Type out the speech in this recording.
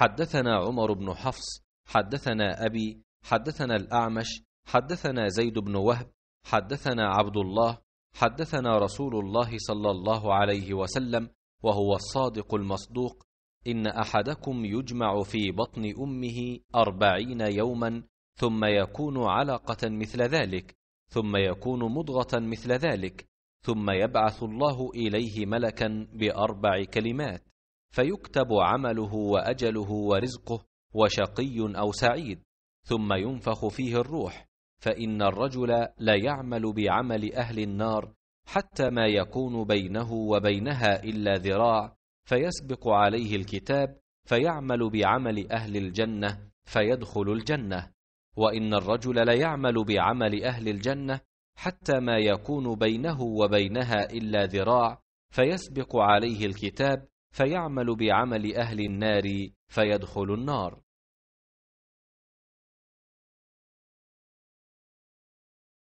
حدثنا عمر بن حفص حدثنا أبي حدثنا الأعمش حدثنا زيد بن وهب حدثنا عبد الله حدثنا رسول الله صلى الله عليه وسلم وهو الصادق المصدوق إن أحدكم يجمع في بطن أمه أربعين يوما ثم يكون علقة مثل ذلك ثم يكون مضغة مثل ذلك ثم يبعث الله إليه ملكا بأربع كلمات فيكتب عمله واجله ورزقه وشقي او سعيد ثم ينفخ فيه الروح فان الرجل لا يعمل بعمل اهل النار حتى ما يكون بينه وبينها الا ذراع فيسبق عليه الكتاب فيعمل بعمل اهل الجنه فيدخل الجنه وان الرجل ليعمل بعمل اهل الجنه حتى ما يكون بينه وبينها الا ذراع فيسبق عليه الكتاب فيعمل بعمل أهل النار فيدخل النار